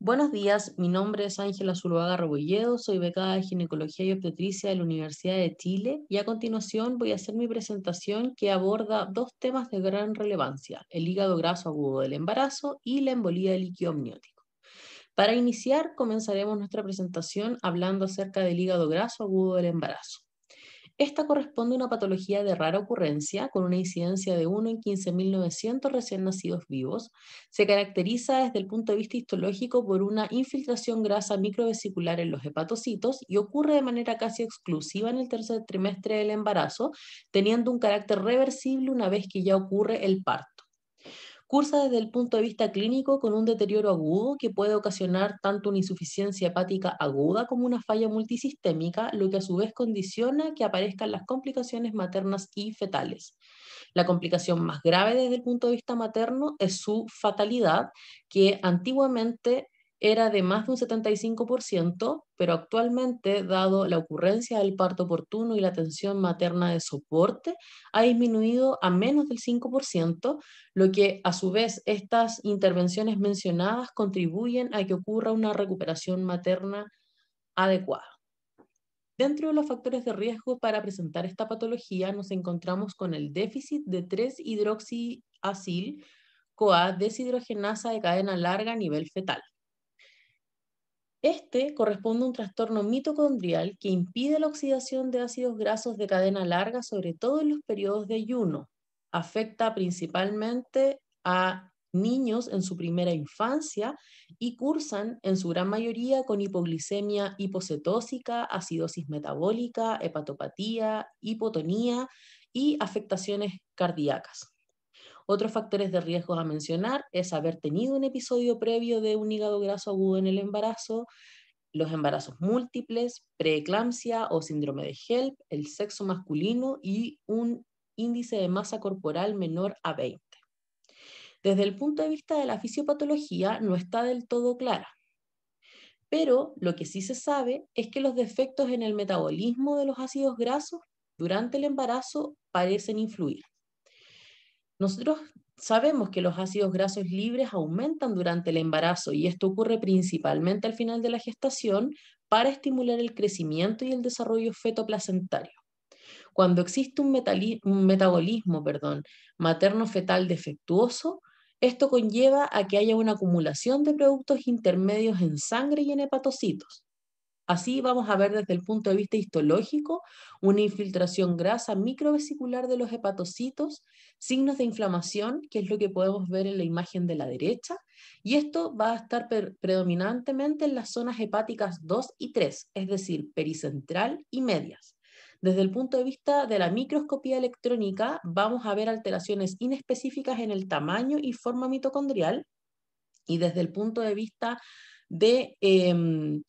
Buenos días, mi nombre es Ángela Zuluaga Rebolledo, soy becada de Ginecología y Obstetricia de la Universidad de Chile y a continuación voy a hacer mi presentación que aborda dos temas de gran relevancia, el hígado graso agudo del embarazo y la embolía del líquido amniótico. Para iniciar, comenzaremos nuestra presentación hablando acerca del hígado graso agudo del embarazo. Esta corresponde a una patología de rara ocurrencia, con una incidencia de 1 en 15.900 recién nacidos vivos. Se caracteriza desde el punto de vista histológico por una infiltración grasa microvesicular en los hepatocitos y ocurre de manera casi exclusiva en el tercer trimestre del embarazo, teniendo un carácter reversible una vez que ya ocurre el parto cursa desde el punto de vista clínico con un deterioro agudo que puede ocasionar tanto una insuficiencia hepática aguda como una falla multisistémica, lo que a su vez condiciona que aparezcan las complicaciones maternas y fetales. La complicación más grave desde el punto de vista materno es su fatalidad, que antiguamente era de más de un 75%, pero actualmente, dado la ocurrencia del parto oportuno y la atención materna de soporte, ha disminuido a menos del 5%, lo que a su vez estas intervenciones mencionadas contribuyen a que ocurra una recuperación materna adecuada. Dentro de los factores de riesgo para presentar esta patología nos encontramos con el déficit de 3-hidroxiacil, CoA deshidrogenasa de cadena larga a nivel fetal. Este corresponde a un trastorno mitocondrial que impide la oxidación de ácidos grasos de cadena larga, sobre todo en los periodos de ayuno. Afecta principalmente a niños en su primera infancia y cursan en su gran mayoría con hipoglicemia hipocetósica, acidosis metabólica, hepatopatía, hipotonía y afectaciones cardíacas. Otros factores de riesgo a mencionar es haber tenido un episodio previo de un hígado graso agudo en el embarazo, los embarazos múltiples, preeclampsia o síndrome de HELP, el sexo masculino y un índice de masa corporal menor a 20. Desde el punto de vista de la fisiopatología no está del todo clara, pero lo que sí se sabe es que los defectos en el metabolismo de los ácidos grasos durante el embarazo parecen influir. Nosotros sabemos que los ácidos grasos libres aumentan durante el embarazo y esto ocurre principalmente al final de la gestación para estimular el crecimiento y el desarrollo fetoplacentario. Cuando existe un, un metabolismo materno-fetal defectuoso, esto conlleva a que haya una acumulación de productos intermedios en sangre y en hepatocitos, Así vamos a ver desde el punto de vista histológico una infiltración grasa microvesicular de los hepatocitos, signos de inflamación, que es lo que podemos ver en la imagen de la derecha, y esto va a estar predominantemente en las zonas hepáticas 2 y 3, es decir, pericentral y medias. Desde el punto de vista de la microscopía electrónica, vamos a ver alteraciones inespecíficas en el tamaño y forma mitocondrial, y desde el punto de vista de... Em,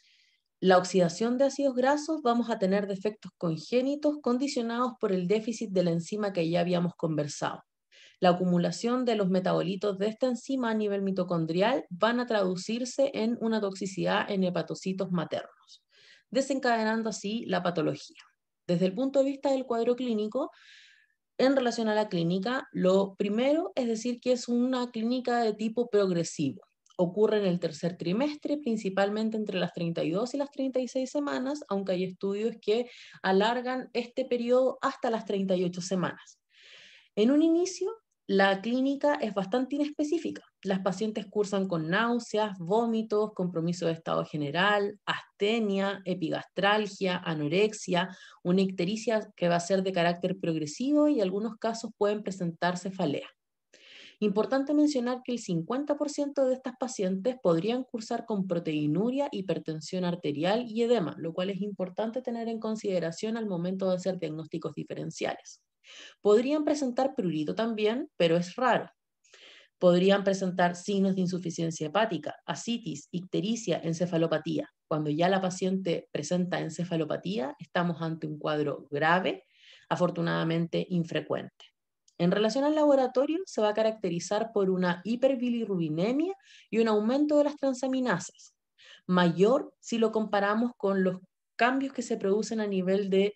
la oxidación de ácidos grasos vamos a tener defectos congénitos condicionados por el déficit de la enzima que ya habíamos conversado. La acumulación de los metabolitos de esta enzima a nivel mitocondrial van a traducirse en una toxicidad en hepatocitos maternos, desencadenando así la patología. Desde el punto de vista del cuadro clínico, en relación a la clínica, lo primero es decir que es una clínica de tipo progresivo. Ocurre en el tercer trimestre, principalmente entre las 32 y las 36 semanas, aunque hay estudios que alargan este periodo hasta las 38 semanas. En un inicio, la clínica es bastante inespecífica. Las pacientes cursan con náuseas, vómitos, compromiso de estado general, astenia, epigastralgia, anorexia, una ictericia que va a ser de carácter progresivo y en algunos casos pueden presentar cefalea. Importante mencionar que el 50% de estas pacientes podrían cursar con proteinuria, hipertensión arterial y edema, lo cual es importante tener en consideración al momento de hacer diagnósticos diferenciales. Podrían presentar prurito también, pero es raro. Podrían presentar signos de insuficiencia hepática, asitis, ictericia, encefalopatía. Cuando ya la paciente presenta encefalopatía, estamos ante un cuadro grave, afortunadamente infrecuente. En relación al laboratorio, se va a caracterizar por una hiperbilirrubinemia y un aumento de las transaminasas, mayor si lo comparamos con los cambios que se producen a nivel del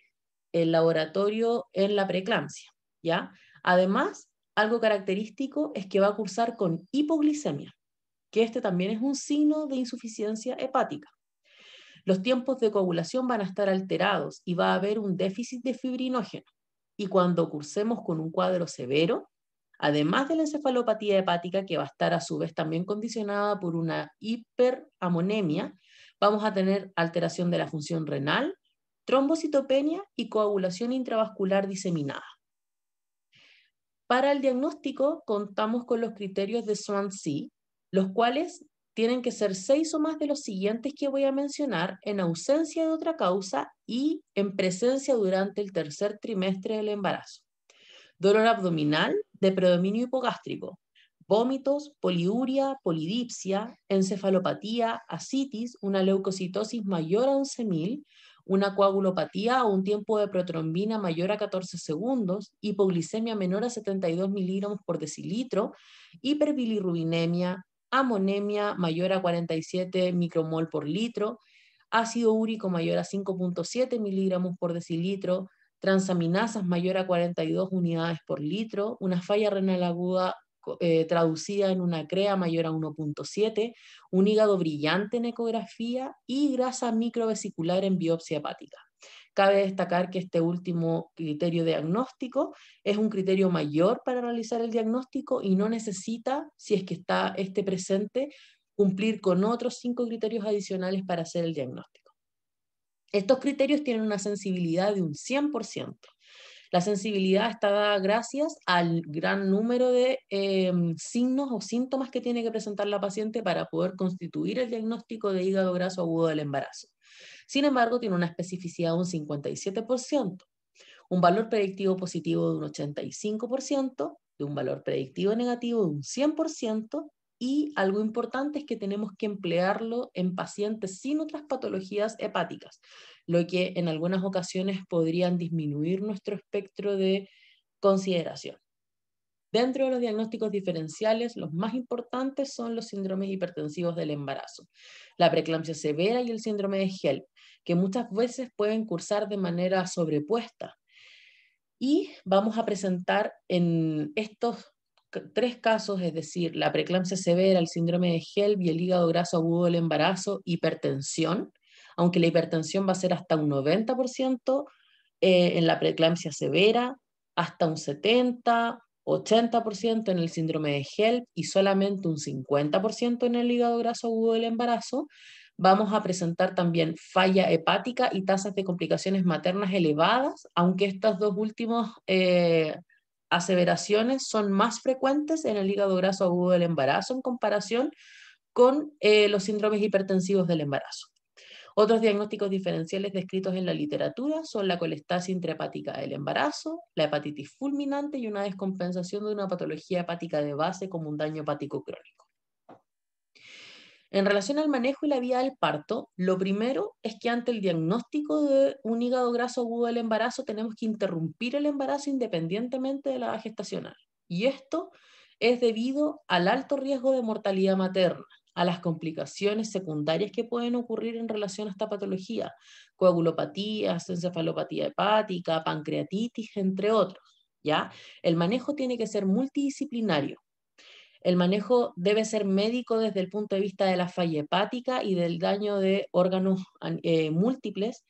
el laboratorio en la preeclampsia. ¿ya? Además, algo característico es que va a cursar con hipoglicemia, que este también es un signo de insuficiencia hepática. Los tiempos de coagulación van a estar alterados y va a haber un déficit de fibrinógeno y cuando cursemos con un cuadro severo, además de la encefalopatía hepática, que va a estar a su vez también condicionada por una hiperamonemia, vamos a tener alteración de la función renal, trombocitopenia y coagulación intravascular diseminada. Para el diagnóstico contamos con los criterios de Swansea, los cuales tienen que ser seis o más de los siguientes que voy a mencionar en ausencia de otra causa y en presencia durante el tercer trimestre del embarazo. Dolor abdominal de predominio hipogástrico, vómitos, poliuria, polidipsia, encefalopatía, asitis, una leucocitosis mayor a 11.000, una coagulopatía o un tiempo de protrombina mayor a 14 segundos, hipoglicemia menor a 72 miligramos por decilitro, hiperbilirrubinemia, amonemia mayor a 47 micromol por litro, ácido úrico mayor a 5.7 miligramos por decilitro, transaminasas mayor a 42 unidades por litro, una falla renal aguda eh, traducida en una crea mayor a 1.7, un hígado brillante en ecografía y grasa microvesicular en biopsia hepática. Cabe destacar que este último criterio diagnóstico es un criterio mayor para realizar el diagnóstico y no necesita, si es que está este presente, cumplir con otros cinco criterios adicionales para hacer el diagnóstico. Estos criterios tienen una sensibilidad de un 100%. La sensibilidad está dada gracias al gran número de eh, signos o síntomas que tiene que presentar la paciente para poder constituir el diagnóstico de hígado graso agudo del embarazo. Sin embargo, tiene una especificidad de un 57%, un valor predictivo positivo de un 85%, de un valor predictivo negativo de un 100% y algo importante es que tenemos que emplearlo en pacientes sin otras patologías hepáticas, lo que en algunas ocasiones podrían disminuir nuestro espectro de consideración. Dentro de los diagnósticos diferenciales, los más importantes son los síndromes hipertensivos del embarazo, la preeclampsia severa y el síndrome de HELP, que muchas veces pueden cursar de manera sobrepuesta. Y vamos a presentar en estos tres casos, es decir, la preeclampsia severa, el síndrome de HELP y el hígado graso agudo del embarazo, hipertensión, aunque la hipertensión va a ser hasta un 90% eh, en la preeclampsia severa, hasta un 70%, 80% en el síndrome de HELP y solamente un 50% en el hígado graso agudo del embarazo, vamos a presentar también falla hepática y tasas de complicaciones maternas elevadas, aunque estas dos últimos... Eh, aseveraciones son más frecuentes en el hígado graso agudo del embarazo en comparación con eh, los síndromes hipertensivos del embarazo. Otros diagnósticos diferenciales descritos en la literatura son la colestasis intrahepática del embarazo, la hepatitis fulminante y una descompensación de una patología hepática de base como un daño hepático crónico. En relación al manejo y la vía del parto, lo primero es que ante el diagnóstico de un hígado graso agudo del embarazo tenemos que interrumpir el embarazo independientemente de la edad gestacional. Y esto es debido al alto riesgo de mortalidad materna, a las complicaciones secundarias que pueden ocurrir en relación a esta patología, coagulopatías, encefalopatía hepática, pancreatitis, entre otros. ¿ya? El manejo tiene que ser multidisciplinario, el manejo debe ser médico desde el punto de vista de la falla hepática y del daño de órganos eh, múltiples.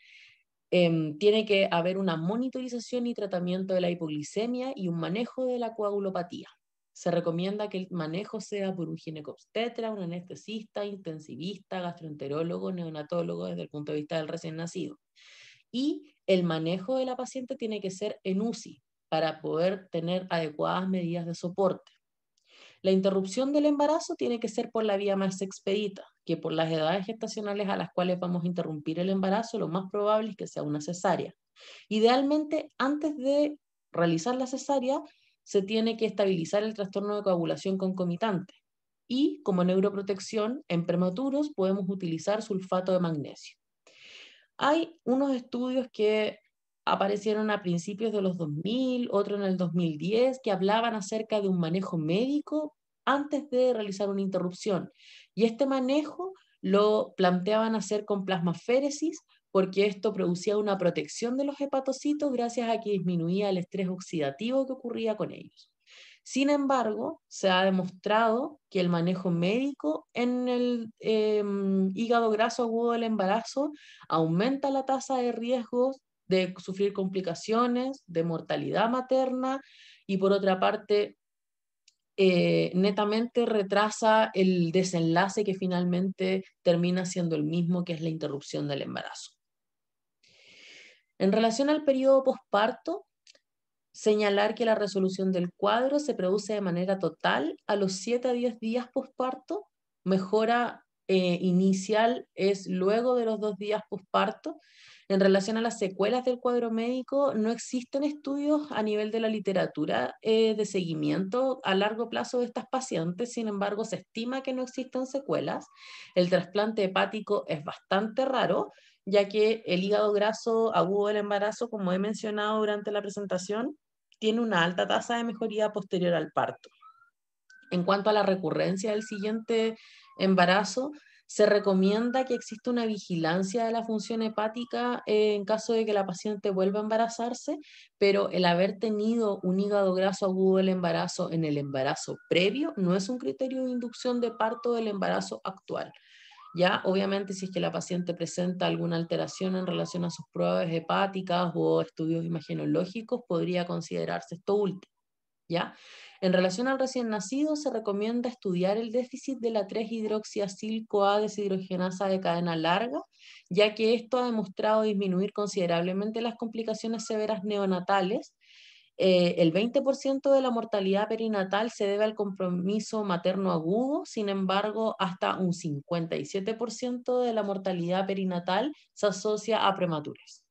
Em, tiene que haber una monitorización y tratamiento de la hipoglicemia y un manejo de la coagulopatía. Se recomienda que el manejo sea por un ginecobstetra, un anestesista, intensivista, gastroenterólogo, neonatólogo desde el punto de vista del recién nacido. Y el manejo de la paciente tiene que ser en UCI para poder tener adecuadas medidas de soporte. La interrupción del embarazo tiene que ser por la vía más expedita, que por las edades gestacionales a las cuales vamos a interrumpir el embarazo, lo más probable es que sea una cesárea. Idealmente, antes de realizar la cesárea, se tiene que estabilizar el trastorno de coagulación concomitante. Y como neuroprotección, en prematuros podemos utilizar sulfato de magnesio. Hay unos estudios que aparecieron a principios de los 2000, otro en el 2010, que hablaban acerca de un manejo médico antes de realizar una interrupción. Y este manejo lo planteaban hacer con plasmaféresis porque esto producía una protección de los hepatocitos gracias a que disminuía el estrés oxidativo que ocurría con ellos. Sin embargo, se ha demostrado que el manejo médico en el em, hígado graso agudo del embarazo aumenta la tasa de riesgos de sufrir complicaciones, de mortalidad materna y por otra parte eh, netamente retrasa el desenlace que finalmente termina siendo el mismo, que es la interrupción del embarazo. En relación al periodo posparto, señalar que la resolución del cuadro se produce de manera total a los 7 a 10 días posparto, mejora eh, inicial es luego de los dos días posparto en relación a las secuelas del cuadro médico, no existen estudios a nivel de la literatura eh, de seguimiento a largo plazo de estas pacientes, sin embargo, se estima que no existen secuelas. El trasplante hepático es bastante raro, ya que el hígado graso agudo del embarazo, como he mencionado durante la presentación, tiene una alta tasa de mejoría posterior al parto. En cuanto a la recurrencia del siguiente embarazo, se recomienda que exista una vigilancia de la función hepática eh, en caso de que la paciente vuelva a embarazarse, pero el haber tenido un hígado graso agudo del embarazo en el embarazo previo no es un criterio de inducción de parto del embarazo actual. Ya, obviamente, si es que la paciente presenta alguna alteración en relación a sus pruebas hepáticas o estudios imagenológicos, podría considerarse esto último. ¿Ya? En relación al recién nacido, se recomienda estudiar el déficit de la 3-hidroxiacil CoA deshidrogenasa de cadena larga, ya que esto ha demostrado disminuir considerablemente las complicaciones severas neonatales. Eh, el 20% de la mortalidad perinatal se debe al compromiso materno agudo, sin embargo, hasta un 57% de la mortalidad perinatal se asocia a prematuras.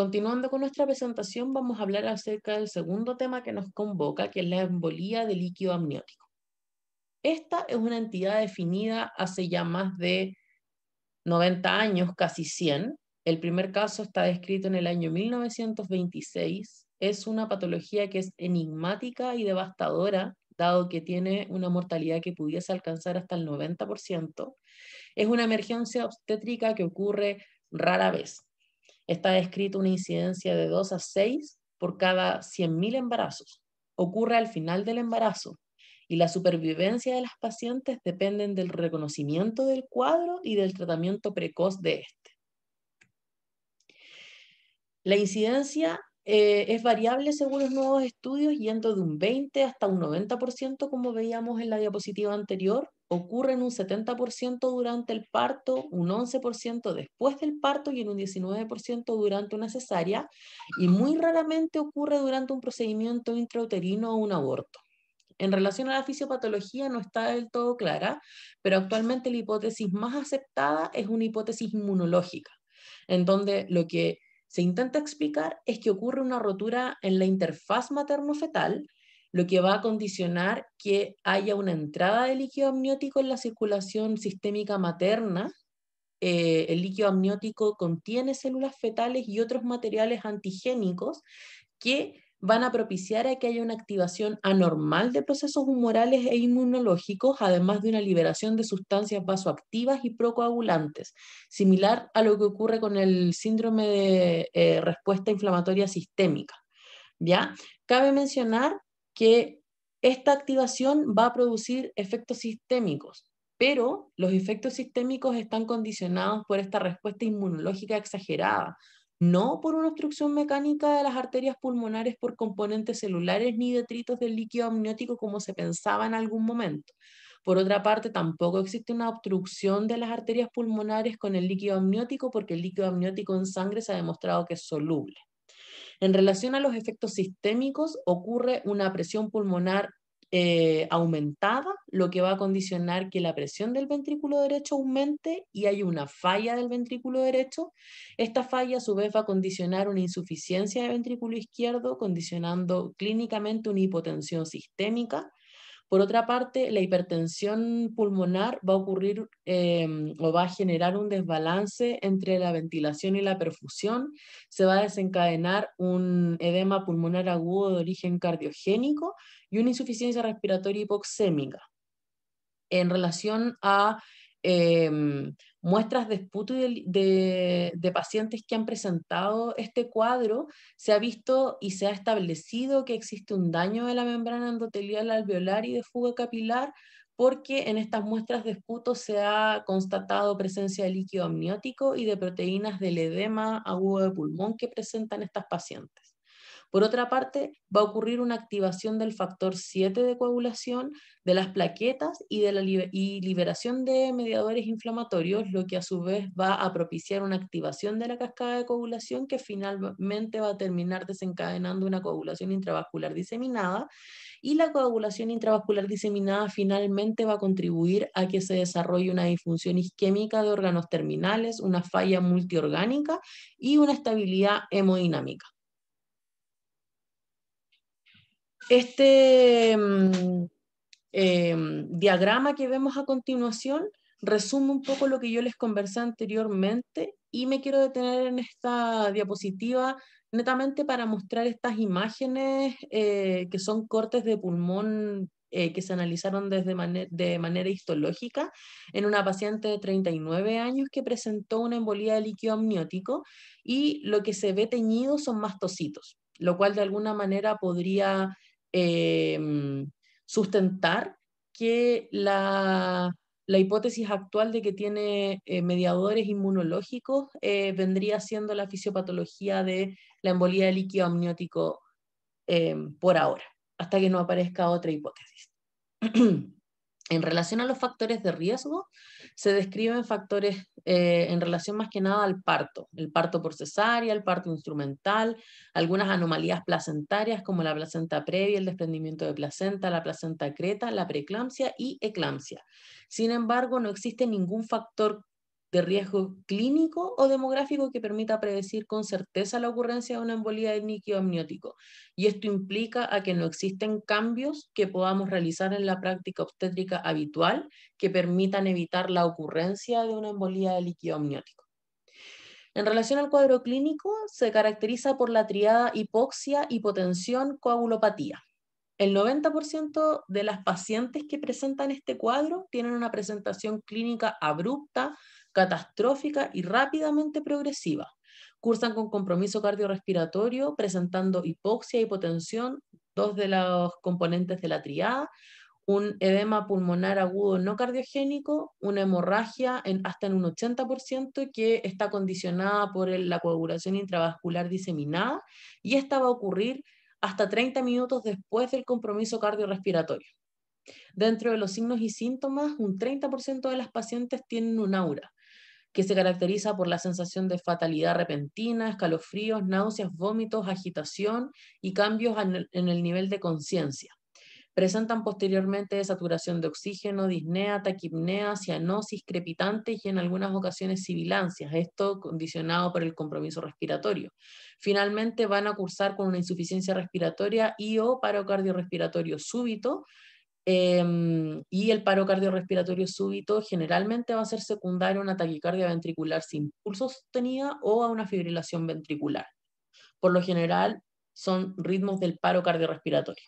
Continuando con nuestra presentación, vamos a hablar acerca del segundo tema que nos convoca, que es la embolía de líquido amniótico. Esta es una entidad definida hace ya más de 90 años, casi 100. El primer caso está descrito en el año 1926. Es una patología que es enigmática y devastadora, dado que tiene una mortalidad que pudiese alcanzar hasta el 90%. Es una emergencia obstétrica que ocurre rara vez está descrito una incidencia de 2 a 6 por cada 100.000 embarazos. Ocurre al final del embarazo y la supervivencia de las pacientes dependen del reconocimiento del cuadro y del tratamiento precoz de este. La incidencia eh, es variable según los nuevos estudios, yendo de un 20 hasta un 90%, como veíamos en la diapositiva anterior, ocurre en un 70% durante el parto, un 11% después del parto y en un 19% durante una cesárea, y muy raramente ocurre durante un procedimiento intrauterino o un aborto. En relación a la fisiopatología no está del todo clara, pero actualmente la hipótesis más aceptada es una hipótesis inmunológica, en donde lo que se intenta explicar es que ocurre una rotura en la interfaz materno-fetal lo que va a condicionar que haya una entrada de líquido amniótico en la circulación sistémica materna. Eh, el líquido amniótico contiene células fetales y otros materiales antigénicos que van a propiciar a que haya una activación anormal de procesos humorales e inmunológicos, además de una liberación de sustancias vasoactivas y procoagulantes, similar a lo que ocurre con el síndrome de eh, respuesta inflamatoria sistémica. ¿Ya? Cabe mencionar que esta activación va a producir efectos sistémicos, pero los efectos sistémicos están condicionados por esta respuesta inmunológica exagerada, no por una obstrucción mecánica de las arterias pulmonares por componentes celulares ni detritos del líquido amniótico como se pensaba en algún momento. Por otra parte, tampoco existe una obstrucción de las arterias pulmonares con el líquido amniótico porque el líquido amniótico en sangre se ha demostrado que es soluble. En relación a los efectos sistémicos, ocurre una presión pulmonar eh, aumentada, lo que va a condicionar que la presión del ventrículo derecho aumente y hay una falla del ventrículo derecho. Esta falla a su vez va a condicionar una insuficiencia de ventrículo izquierdo, condicionando clínicamente una hipotensión sistémica por otra parte, la hipertensión pulmonar va a ocurrir em, o va a generar un desbalance entre la ventilación y la perfusión. Se va a desencadenar un edema pulmonar agudo de origen cardiogénico y una insuficiencia respiratoria hipoxémica. En relación a em, muestras de esputo de, pacientes que han presentado este cuadro, se ha visto y se ha establecido que existe un daño de la membrana endotelial alveolar y de fuga capilar porque en estas muestras de esputo se ha constatado presencia de líquido amniótico y de proteínas del edema agudo de pulmón que presentan estas pacientes. Por otra parte, va a ocurrir una activación del factor 7 de coagulación de las plaquetas y, de la liberación de mediadores inflamatorios, lo que a su vez va a propiciar una activación de la cascada de coagulación que finalmente va a terminar desencadenando una coagulación intravascular diseminada y la coagulación intravascular diseminada finalmente va a contribuir a que se desarrolle una disfunción isquémica de órganos terminales, una falla multiorgánica y una estabilidad hemodinámica. Este mm, em, diagrama que vemos a continuación resume un poco lo que yo les conversé anteriormente y me quiero detener en esta diapositiva netamente para mostrar estas imágenes eh, que son cortes de pulmón eh, que se analizaron desde de manera histológica en una paciente de 39 años que presentó una embolía de líquido amniótico y lo que se ve teñido son mastocitos, lo cual de alguna manera podría Em, sustentar que la, hipótesis actual de que tiene eh, mediadores inmunológicos eh, vendría siendo la fisiopatología de la embolía de líquido amniótico em, por ahora, hasta que no aparezca otra hipótesis. en relación a los factores de riesgo, se describen factores eh, en relación más que nada al parto, el parto por cesárea, el parto instrumental, algunas anomalías placentarias como la placenta previa, el desprendimiento de placenta, la placenta creta, la preeclampsia y eclampsia. Sin embargo, no existe ningún factor de riesgo clínico o demográfico que permita predecir con certeza la ocurrencia de una embolía de líquido amniótico. Y esto implica a que no existen cambios que podamos realizar en la práctica obstétrica habitual que permitan evitar la ocurrencia de una embolía de líquido amniótico. En relación al cuadro clínico, se caracteriza por la triada hipoxia, hipotensión, coagulopatía. El 90% de las pacientes que presentan este cuadro tienen una presentación clínica abrupta, catastrófica y rápidamente progresiva. Cursan con compromiso cardiorrespiratorio, presentando hipoxia, hipotensión, dos de los componentes de la triada, un edema pulmonar agudo no cardiogénico, una hemorragia hasta en un 80% que está condicionada por la coagulación intravascular diseminada y esta va a ocurrir hasta 30 minutos después del compromiso cardiorrespiratorio. Dentro de los signos y síntomas, un 30% de las pacientes tienen un aura, que se caracteriza por la sensación de fatalidad repentina, escalofríos, náuseas, vómitos, agitación y cambios en el nivel de conciencia. Presentan posteriormente saturación de oxígeno, disnea, taquipnea, cianosis, crepitantes y en algunas ocasiones sibilancias, esto condicionado por el compromiso respiratorio. Finalmente van a cursar con una insuficiencia respiratoria y o paro cardiorrespiratorio súbito, Em, y el paro cardiorrespiratorio súbito generalmente va a ser secundario a una taquicardia ventricular sin pulso sostenida o a una fibrilación ventricular. Por lo general, son ritmos del paro cardiorrespiratorio.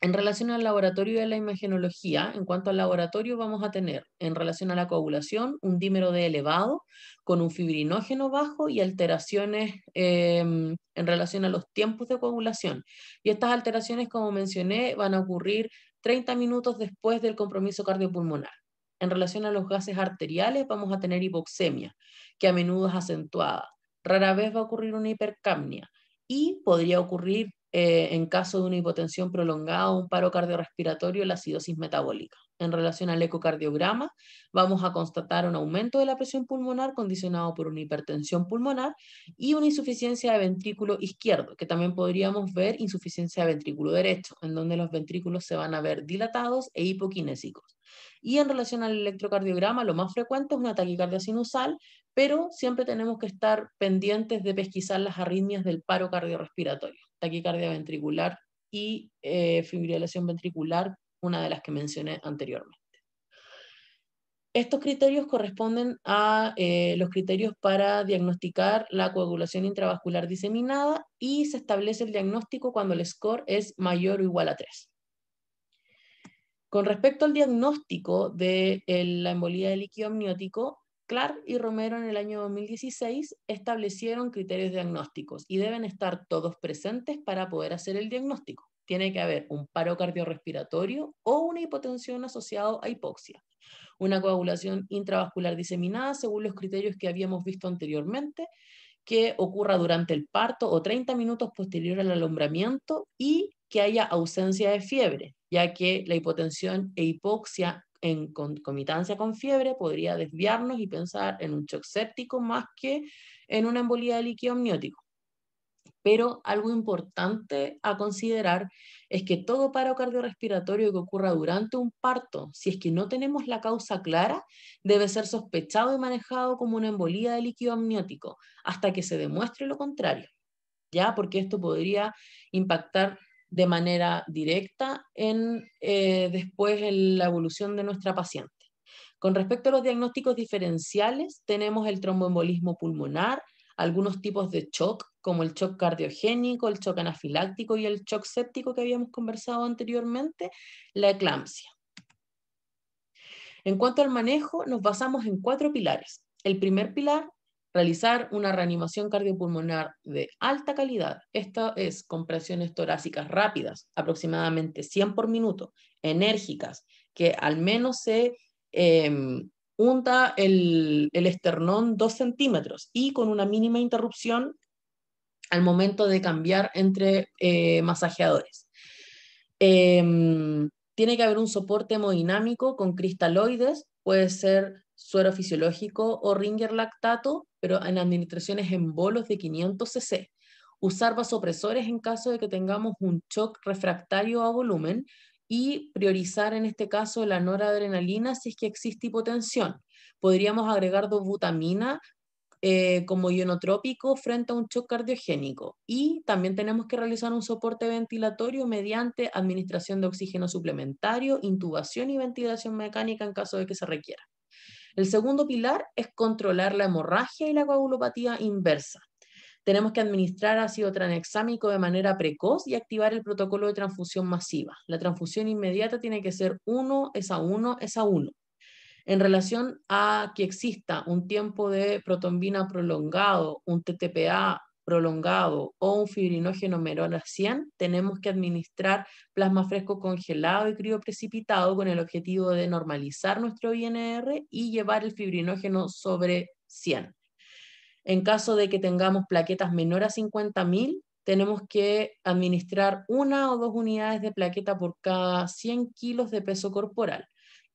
En relación al laboratorio de la imagenología, en cuanto al laboratorio vamos a tener en relación a la coagulación un dímero de elevado con un fibrinógeno bajo y alteraciones em, en relación a los tiempos de coagulación. Y estas alteraciones, como mencioné, van a ocurrir 30 minutos después del compromiso cardiopulmonar. En relación a los gases arteriales, vamos a tener hipoxemia, que a menudo es acentuada. Rara vez va a ocurrir una hipercapnia y podría ocurrir eh, en caso de una hipotensión prolongada o un paro cardiorrespiratorio, la acidosis metabólica. En relación al ecocardiograma, vamos a constatar un aumento de la presión pulmonar condicionado por una hipertensión pulmonar y una insuficiencia de ventrículo izquierdo, que también podríamos ver insuficiencia de ventrículo derecho, en donde los ventrículos se van a ver dilatados e hipokinésicos Y en relación al electrocardiograma, lo más frecuente es una taquicardia sinusal, pero siempre tenemos que estar pendientes de pesquisar las arritmias del paro cardiorrespiratorio taquicardia ventricular y eh, fibrilación ventricular, una de las que mencioné anteriormente. Estos criterios corresponden a eh, los criterios para diagnosticar la coagulación intravascular diseminada y se establece el diagnóstico cuando el score es mayor o igual a 3. Con respecto al diagnóstico de la embolía de líquido amniótico, Clark y Romero en el año 2016 establecieron criterios diagnósticos y deben estar todos presentes para poder hacer el diagnóstico. Tiene que haber un paro cardiorrespiratorio o una hipotensión asociada a hipoxia, una coagulación intravascular diseminada según los criterios que habíamos visto anteriormente, que ocurra durante el parto o 30 minutos posterior al alumbramiento y que haya ausencia de fiebre, ya que la hipotensión e hipoxia en concomitancia con fiebre podría desviarnos y pensar en un shock séptico más que en una embolía de líquido amniótico. Pero algo importante a considerar es que todo paro cardiorrespiratorio que ocurra durante un parto, si es que no tenemos la causa clara, debe ser sospechado y manejado como una embolía de líquido amniótico hasta que se demuestre lo contrario. ¿Ya? Porque esto podría impactar de manera directa en eh, después en la evolución de nuestra paciente. Con respecto a los diagnósticos diferenciales, tenemos el tromboembolismo pulmonar, algunos tipos de shock, como el shock cardiogénico, el shock anafiláctico y el shock séptico que habíamos conversado anteriormente, la eclampsia. En cuanto al manejo, nos basamos en cuatro pilares. El primer pilar realizar una reanimación cardiopulmonar de alta calidad, esto es presiones torácicas rápidas, aproximadamente 100 por minuto, enérgicas, que al menos se em, unta el, esternón 2 centímetros y con una mínima interrupción al momento de cambiar entre eh, masajeadores. Em, tiene que haber un soporte hemodinámico con cristaloides, puede ser suero fisiológico o ringer lactato, pero en administraciones en bolos de 500 cc. Usar vasopresores en caso de que tengamos un shock refractario a volumen y priorizar en este caso la noradrenalina si es que existe hipotensión. Podríamos agregar dobutamina eh, como ionotrópico frente a un shock cardiogénico. Y también tenemos que realizar un soporte ventilatorio mediante administración de oxígeno suplementario, intubación y ventilación mecánica en caso de que se requiera. El segundo pilar es controlar la hemorragia y la coagulopatía inversa. Tenemos que administrar ácido tranexámico de manera precoz y activar el protocolo de transfusión masiva. La transfusión inmediata tiene que ser 1 es a 1 es a 1. En relación a que exista un tiempo de protombina prolongado, un TTPA prolongado o un fibrinógeno menor a 100, tenemos que administrar plasma fresco congelado y crioprecipitado con el objetivo de normalizar nuestro INR y llevar el fibrinógeno sobre 100. En caso de que tengamos plaquetas menor a 50.000, tenemos que administrar una o dos unidades de plaqueta por cada 100 kilos de peso corporal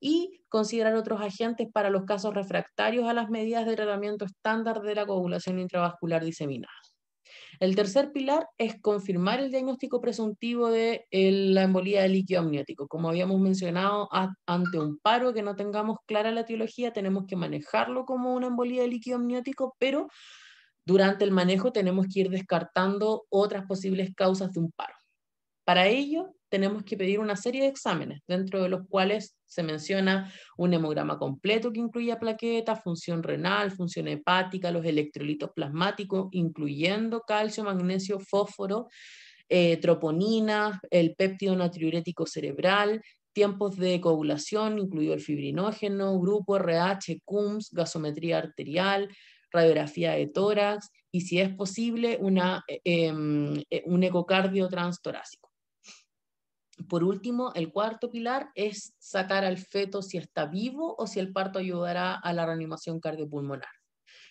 y considerar otros agentes para los casos refractarios a las medidas de tratamiento estándar de la coagulación intravascular diseminada. El tercer pilar es confirmar el diagnóstico presuntivo de la embolía de líquido amniótico. Como habíamos mencionado, ante un paro que no tengamos clara la etiología, tenemos que manejarlo como una embolía de líquido amniótico, pero durante el manejo tenemos que ir descartando otras posibles causas de un paro. Para ello, tenemos que pedir una serie de exámenes, dentro de los cuales se menciona un hemograma completo que incluye plaquetas, función renal, función hepática, los electrolitos plasmáticos, incluyendo calcio, magnesio, fósforo, eh, troponina, el péptido natriurético cerebral, tiempos de coagulación, incluido el fibrinógeno, grupo RH, CUMS, gasometría arterial, radiografía de tórax y, si es posible, eh, em, eh, un ecocardio transtorácico por último, el cuarto pilar es sacar al feto si está vivo o si el parto ayudará a la reanimación cardiopulmonar.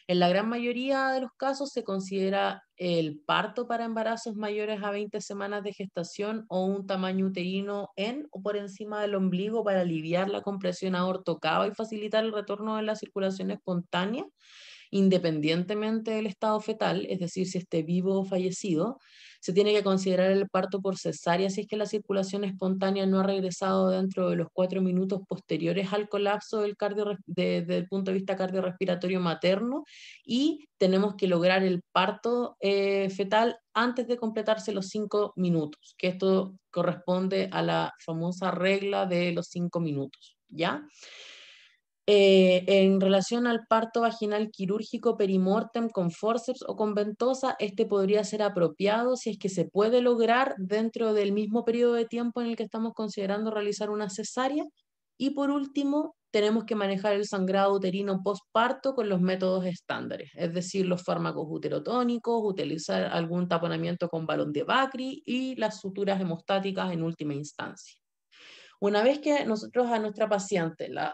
En la gran mayoría de los casos se considera el parto para embarazos mayores a 20 semanas de gestación o un tamaño uterino en o por encima del ombligo para aliviar la compresión aortocava y facilitar el retorno de la circulación espontánea independientemente del estado fetal, es decir, si esté vivo o fallecido. Se tiene que considerar el parto por cesárea si es que la circulación espontánea no ha regresado dentro de los cuatro minutos posteriores al colapso del desde punto de vista cardiorrespiratorio materno y tenemos que lograr el parto eh, fetal antes de completarse los cinco minutos, que esto corresponde a la famosa regla de los cinco minutos, ¿ya? Eh, en relación al parto vaginal quirúrgico perimortem con forceps o con ventosa, este podría ser apropiado si es que se puede lograr dentro del mismo periodo de tiempo en el que estamos considerando realizar una cesárea. Y por último, tenemos que manejar el sangrado uterino postparto con los métodos estándares, es decir, los fármacos uterotónicos, utilizar algún taponamiento con balón de Bacri y las suturas hemostáticas en última instancia. Una vez que nosotros a nuestra paciente la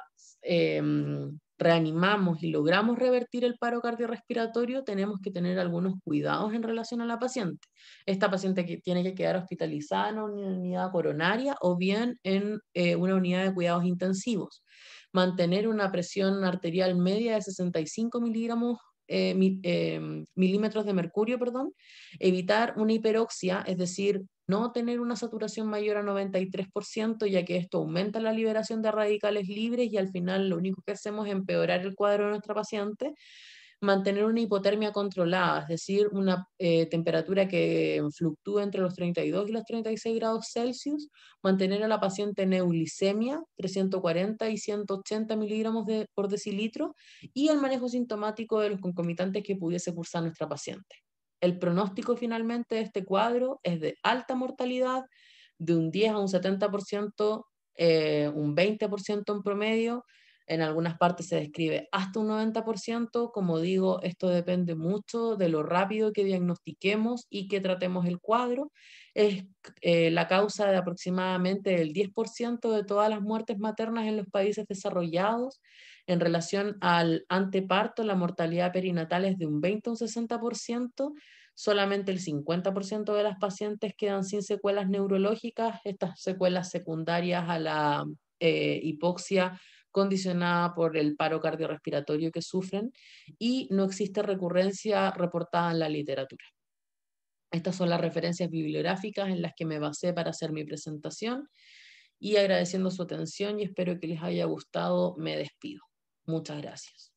Em, reanimamos y logramos revertir el paro cardiorrespiratorio, tenemos que tener algunos cuidados en relación a la paciente. Esta paciente que tiene que quedar hospitalizada en una unidad coronaria o bien en eh, una unidad de cuidados intensivos. Mantener una presión arterial media de 65 miligramos eh, em, milímetros de mercurio, perdón, evitar una hiperoxia, es decir, no tener una saturación mayor a 93%, ya que esto aumenta la liberación de radicales libres y al final lo único que hacemos es empeorar el cuadro de nuestra paciente mantener una hipotermia controlada, es decir, una eh, temperatura que fluctúe entre los 32 y los 36 grados Celsius, mantener a la paciente en 340 y 180 miligramos por decilitro, y el manejo sintomático de los concomitantes que pudiese cursar nuestra paciente. El pronóstico finalmente de este cuadro es de alta mortalidad, de un 10 a un 70%, eh, un 20% en promedio, en algunas partes se describe hasta un 90%. Como digo, esto depende mucho de lo rápido que diagnostiquemos y que tratemos el cuadro. Es eh, la causa de aproximadamente el 10% de todas las muertes maternas en los países desarrollados. En relación al anteparto, la mortalidad perinatal es de un 20 a un 60%. Solamente el 50% de las pacientes quedan sin secuelas neurológicas, estas secuelas secundarias a la eh, hipoxia condicionada por el paro cardiorrespiratorio que sufren y no existe recurrencia reportada en la literatura. Estas son las referencias bibliográficas en las que me basé para hacer mi presentación y agradeciendo su atención y espero que les haya gustado, me despido. Muchas gracias.